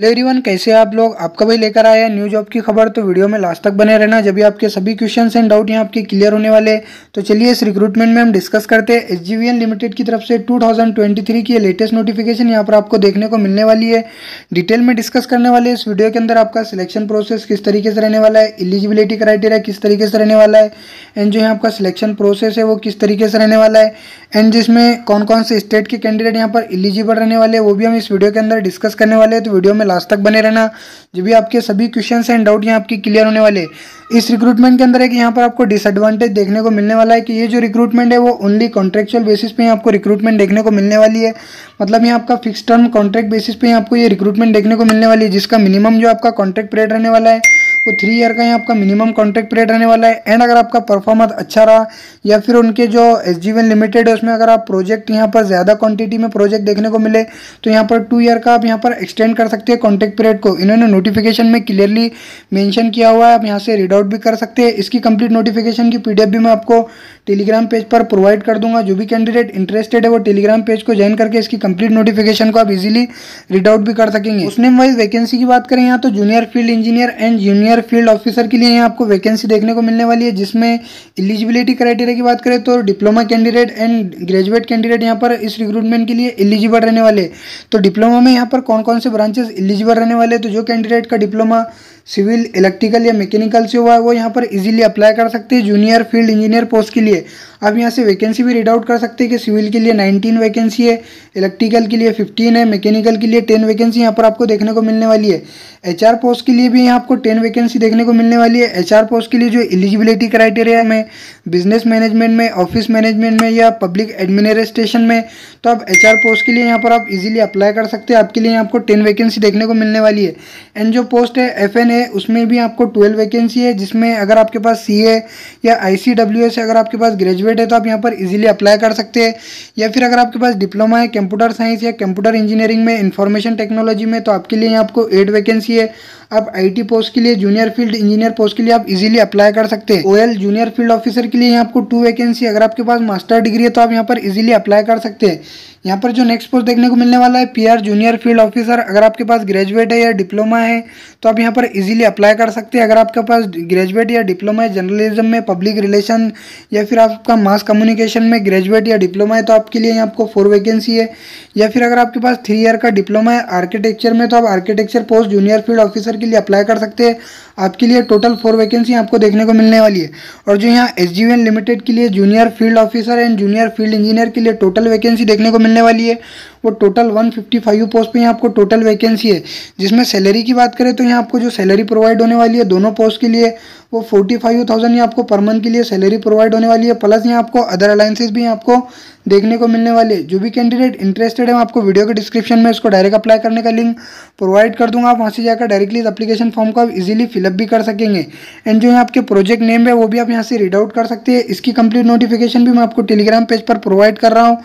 hello everyone कैसे आप लोग आपका भाई लेकर आया न्यू जॉब की खबर तो वीडियो में लास्ट तक बने रहना जब भी आपके सभी क्वेश्चंस एंड डाउट यहाँ आपके क्लियर होने वाले तो चलिए इस रिक्रूटमेंट में हम डिस्कस करते हैं एच लिमिटेड की तरफ से 2023 की लेटेस्ट नोटिफिकेशन यहाँ पर आपको देखने को मिलने वाली है डिटेल में डिस्कस करने वाले इस वीडियो के अंदर आपका सिलेक्शन प्रोसेस किस तरीके से रहने वाला है एलिजिबिलिटी क्राइटेरिया किस तरीके से रहने वाला है एंड जो यहाँ आपका सिलेक्शन प्रोसेस है वो किस तरीके से रहने वाला है एंड जिसमें कौन कौन से स्टेट के कैंडिडेट यहाँ पर एलिजिबल रहने वाले हैं वो भी हम इस वीडियो के अंदर डिस्कस करने वाले हैं तो वीडियो में लास्ट तक बने रहना जो भी आपके सभी क्वेश्चन एंड डाउट यहाँ आपके क्लियर होने वाले इस रिक्रूटमेंट के अंदर एक यहाँ पर आपको डिसएडवांटेज देखने को मिलने वाला है कि ये जो रिक्रूटमेंट है वो ओनली कॉन्ट्रेक्चुअल बेसिस पे आपको रिक्रूटमेंट देखने को मिलने वाली है मतलब यहाँ आपका फिक्स टर्म कॉन्ट्रैक्ट बेसिस पे आपको ये रिक्रूटमेंट देखने को मिलने वाली है जिसका मिनिमम जो आपका कॉन्ट्रैक्ट पीरियड रहने वाला है वो थ्री ईयर का ही आपका मिनिमम कॉन्ट्रैक्ट पीरियड रहने वाला है एंड अगर आपका परफॉर्मेंस अच्छा रहा या फिर उनके जो एस लिमिटेड है उसमें अगर आप प्रोजेक्ट यहाँ पर ज़्यादा क्वांटिटी में प्रोजेक्ट देखने को मिले तो यहाँ पर टू ईयर का आप यहाँ पर एक्सटेंड कर सकते हैं कॉन्ट्रैक्ट पीरियड को इन्होंने नोटिफिकेशन में क्लियरली मैंशन किया हुआ है आप यहाँ से रीड आउट भी कर सकते हैं इसकी कंप्लीट नोटिफिकेशन की एफ भी मैं आपको टेलीग्राम पेज पर प्रोवाइड कर दूंगा जो भी कैंडिडेट इंटरेस्टेड है वो टेलीग्राम पेज को ज्वाइन करके इसकी कंप्लीट नोटिफिकेशन को आप इजीली रीड आउट भी कर सकेंगे उसने वाइज वैकेंसी की बात करें यहाँ तो junior field engineer and junior field officer के लिए यहाँ आपको वैकेंसी देखने को मिलने वाली है जिसमें एलिजिबिलिटी क्राइटेरिया की बात करें तो diploma candidate and graduate candidate यहाँ पर इस रिक्रूटमेंट के लिए एलिजिबल रहने वाले तो डिप्लोमा में यहाँ पर कौन कौन से ब्रांचेस एलिजिबल रहने वाले तो जो कैंडिडेट का डिप्लोमा सिविल इलेक्ट्रिकल या मैकेनिकल से हुआ है वो यहाँ पर इजीली अप्लाई कर सकते हैं जूनियर फील्ड इंजीनियर पोस्ट के लिए आप यहाँ से वैकेंसी भी रीड आउट कर सकते हैं कि सिविल के लिए नाइनटीन वैकेंसी है इलेक्ट्रिकल के लिए 15 है मैकेनिकल के लिए टेन वैकेंसी यहाँ पर आपको देखने को मिलने वाली है एच पोस्ट के लिए भी यहाँ आपको टेन वैकेंसी देखने को मिलने वाली है एच पोस्ट के लिए जो एलिजिबिलिटी क्राइटेरिया में बिजनेस मैनेजमेंट में ऑफिस मैनेजमेंट में या पब्लिक एडमिनिस्ट्रेशन में तो आप एच पोस्ट के लिए यहाँ पर आप इजिली अप्लाई कर सकते हैं आपके लिए यहाँ आपको टेन वैकेंसी देखने को मिलने वाली है एंड जो पोस्ट है एफ एन है उसमें भी आपको ट्वेल्व वैकेंसी है जिसमें अगर आपके पास सी या आई सी एस अगर आपके पास ग्रेजुएट है तो आप यहाँ पर इजीली अप्लाई कर सकते हैं या फिर अगर आपके पास डिप्लोमा है कंप्यूटर साइंस या कंप्यूटर इंजीनियरिंग में इंफॉर्मेशन टेक्नोलॉजी में तो आपके लिए आपको एट वैकेंसी है आप आई पोस्ट के लिए जूनियर फील्ड इंजीनियर पोस्ट के लिए आप इजीली अप्लाई कर सकते हैं ओएल जूनियर फील्ड ऑफिसर के लिए यहाँ आपको टू वैकेंसी अगर आपके पास मास्टर डिग्री है तो आप यहाँ पर इजीली अप्लाई कर सकते हैं यहाँ पर जो नेक्स्ट पोस्ट देखने को मिलने वाला है पीआर जूनियर फील्ड ऑफिसर अगर आपके पास ग्रेजुएट है या डिप्लोमा है तो आप यहाँ पर इजीली अप्लाई कर सकते हैं अगर आपके पास ग्रेजुएट या डिप्लोमा है जर्नलिज्म में पब्लिक रिलेशन या फिर आपका मास कम्युनिकेशन में ग्रेजुएट या डिप्लोमा है तो आपके लिए यहाँ आपको फोर वैकेंसी है या फिर अगर आपके पास थ्री ईयर का डिप्लोमा है आर्किटेक्चर में तो आप architecture post junior field officer के लिए अप्लाई कर सकते हैं आपके लिए टोटल फोर वैकेंसी आपको देखने को मिलने वाली है और जो यहाँ एस लिमिटेड के लिए junior field officer and junior field engineer के लिए टोटल वैकेंसी देखने को मिलने मिलने वाली है वो टोटल 155 पोस्ट पर यहाँ आपको टोटल वैकेंसी है जिसमें सैलरी की बात करें तो यहाँ आपको जो सैलरी प्रोवाइड होने वाली है दोनों पोस्ट के लिए वो फोर्टी फाइव थाउजेंड यहाँ आपको पर मंथ के लिए सैलरी प्रोवाइड होने वाली है प्लस यहाँ आपको अदर अलायंसेज भी आपको देखने को मिलने वाले जो भी कैंडिडेट इंटरेस्टेड है आपको वीडियो के डिस्क्रिप्शन में इसको डायरेक्ट अप्लाई करने का लिंक प्रोवाइड कर दूंगा आप वहाँ से जाकर डायरेक्टली इस अपलीकेशन फॉर्म को आप इजीली फिलअप भी कर सकेंगे एंड जो यहाँ आपके प्रोजेक्ट नेम है वो भी आप यहाँ से रीड आउट कर सकते हैं इसकी कंप्लीट नोटिफिकेशन भी मैं आपको टेलीग्राम पेज पर प्रोवाइड कर रहा हूँ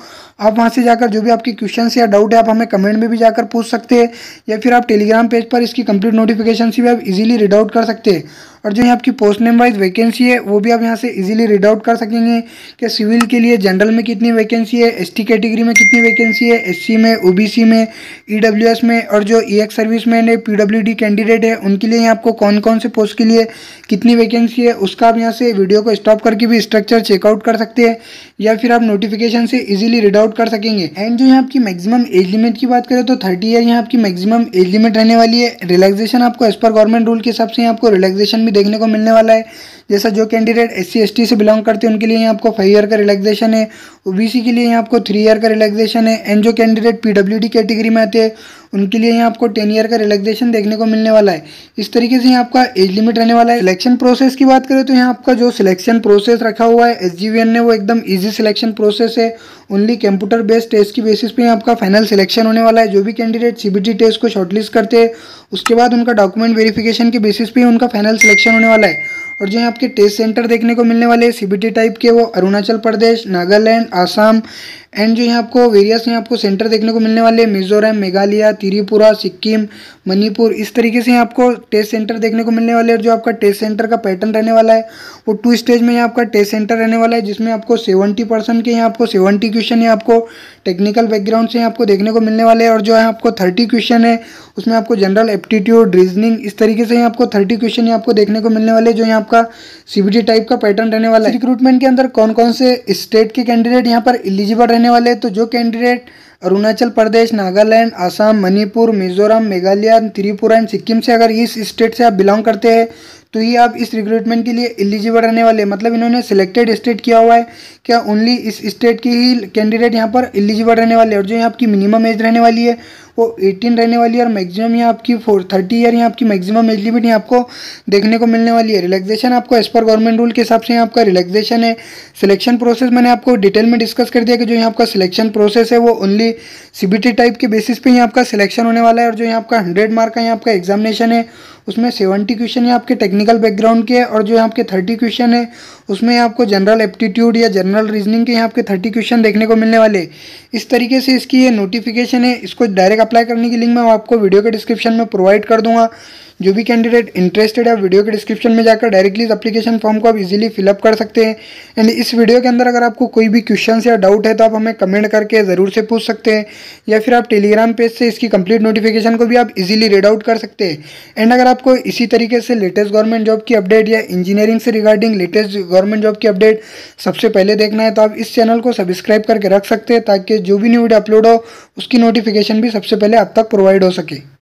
आप वहाँ से जाकर जो भी आपके क्वेश्चन या डाउट है आप हमें कमेंट में भी जाकर पूछ सकते हैं या फिर आप टेलीग्राम पेज पर इसकी कंप्लीट नोटिफिकेशन से भी आप इजीली रीड आउट कर सकते हैं और जो यहाँ आपकी पोस्ट नेम वाइज वैकेंसी है वो भी आप यहाँ से इजीली रीड आउट कर सकेंगे कि सिविल के लिए जनरल में कितनी वैकेंसी है एसटी कैटेगरी में कितनी वैकेंसी है एससी में ओबीसी में ईडब्ल्यूएस e में और जो ई एक्स सर्विस मैन है डी कैंडिडेट है उनके लिए यहाँ आपको कौन कौन से पोस्ट के लिए कितनी वैकेंसी है उसका आप यहाँ से वीडियो को स्टॉप करके भी स्ट्रक्चर चेकआउट कर सकते हैं या फिर आप नोटिफिकेशन से इजिली रीड आउट कर सकेंगे एंड जो यहाँ आपकी मैक्सिमम एज लिमिट की बात करें तो थर्टी ईयर यहाँ आपकी मैक्सिमम एज लिमिट रहने वाली है रिलैक्सेशन आपको एज पर गवर्नमेंट रूल के हिसाब से आपको रिलैक्सेशन भी देखने को मिलने वाला है जैसा जो कैंडिडेट एस सी से बिलोंग करते हैं उनके लिए आपको फाइव ईयर का रिलैक्सेशन है ओबीसी के लिए आपको थ्री ईयर का रिलैक्सेशन है एंड जो कैंडिडेट पीडब्ल्यूडी कैटेगरी में आते हैं उनके लिए यहाँ आपको टेन ईयर का रिलैक्सेशन देखने को मिलने वाला है इस तरीके से यहाँ आपका एज लिमिट रहने वाला है सिलेक्शन प्रोसेस की बात करें तो यहाँ आपका जो सिलेक्शन प्रोसेस रखा हुआ है एस ने वो एकदम ईजी सिलेक्शन प्रोसेस है ओनली कंप्यूटर बेस्ड टेस्ट की बेसिस पे यहाँ आपका फाइनल सिलेक्शन होने वाला है जो भी कैंडिडेट सीबीटी टेस्ट को शॉर्टलिस्ट करते हैं उसके बाद उनका डॉक्यूमेंट वेरिफिकेशन के बेसिस पे उनका फाइनल सिलेक्शन होने वाला है और जो यहाँ आपके टेस्ट सेंटर देखने को मिलने वाले हैं सीबीटी टाइप के वो अरुणाचल प्रदेश नागालैंड आसाम एंड जो यहाँ आपको वेरियस यहाँ आपको सेंटर देखने को मिलने वाले मिजोरम मेघालय त्रिपुरा सिक्किम मणिपुर इस तरीके से यहाँ आपको टेस्ट सेंटर देखने को मिलने वाले और जो आपका टेस्ट सेंटर का पैटर्न रहने वाला है वो टू स्टेज में यहाँ आपका टेस्ट सेंटर रहने वाला है जिसमें आपको सेवेंटी परसेंट के यहाँ आपको सेवेंटी क्वेश्चन यहाँ आपको टेक्निकल बैकग्राउंड से आपको देखने को मिलने वाले हैं और जो है आपको थर्टी क्वेश्चन है उसमें आपको जनरल एप्टीट्यूड रीजनिंग इस तरीके से यहाँ आपको थर्टी क्वेश्चन यहाँ आपको देखने को मिलने वाले जो यहाँ आपका सीबीटी टाइप का पैटर्न रहने वाला है रिक्रूटमेंट के अंदर कौन कौन से स्टेट के कैंडिडेट यहाँ पर एलिजिबल रहने वाले तो जो कैंडिडेट अरुणाचल प्रदेश नागालैंड आसाम मणिपुर मिजोरम मेघालय त्रिपुरा एंड सिक्किम से अगर इस स्टेट से आप बिलोंग करते हैं तो ये आप इस रिक्रूटमेंट के लिए एलिजिबल रहने वाले मतलब इन्होंने सिलेक्टेड स्टेट किया हुआ है क्या ओनली इस स्टेट के ही कैंडिडेट यहाँ पर एलिजिबल रहने वाले और जो यहाँ आपकी मिनिमम एज रहने वाली है वो 18 रहने वाली है और मैक्सिमम यहाँ आपकी फोर थर्टी ईयर यहाँ आपकी मैक्सिमम एज लिमिट यहाँ आपको देखने को मिलने वाली है रिलैक्सेशन आपको एज पर गवर्नमेंट रूल के हिसाब से यहाँ आपका रिलैक्सेशन है सिलेक्शन प्रोसेस मैंने आपको डिटेल में डिस्कस कर दिया कि जो यहाँ आपका सिलेक्शन प्रोसेस है वो ओनली सी टाइप के बेसिस पर यहाँ आपका सिलेक्शन होने वाला है और जो यहाँ आपका हंड्रेड मार्क का यहाँ आपका एग्जामिनेशन है उसमें सेवेंटी क्वेश्चन ये आपके टेक्निकल बैकग्राउंड के और जो यहाँ आपके थर्टी क्वेश्चन है उसमें आपको जनरल एप्टीट्यूड या जनरल रीजनिंग के यहाँ आपके थर्टी क्वेश्चन देखने को मिलने वाले इस तरीके से इसकी ये नोटिफिकेशन है इसको डायरेक्ट अप्लाई करने की लिंक मैं आपको वीडियो के डिस्क्रिप्शन में प्रोवाइड कर दूंगा जो भी कैंडिडेट इंटरेस्टेड है वीडियो के डिस्क्रिप्शन में जाकर डायरेक्टली इस अपलीकेशन फॉर्म को आप इजीली फिलअप कर सकते हैं एंड इस वीडियो के अंदर अगर आपको कोई भी क्वेश्चन या डाउट है तो आप हमें कमेंट करके ज़रूर से पूछ सकते हैं या फिर आप टेलीग्राम पेज से इसकी कंप्लीट नोटिफिकेशन को भी आप इजीली रेड आउट कर सकते हैं एंड अगर आप आपको इसी तरीके से लेटेस्ट गवर्नमेंट जॉब की अपडेट या इंजीनियरिंग से रिगार्डिंग लेटेस्ट गवर्नमेंट जॉब की अपडेट सबसे पहले देखना है तो आप इस चैनल को सब्सक्राइब करके रख सकते हैं ताकि जो भी न्यू वीडियो अपलोड हो उसकी नोटिफिकेशन भी सबसे पहले आप तक प्रोवाइड हो सके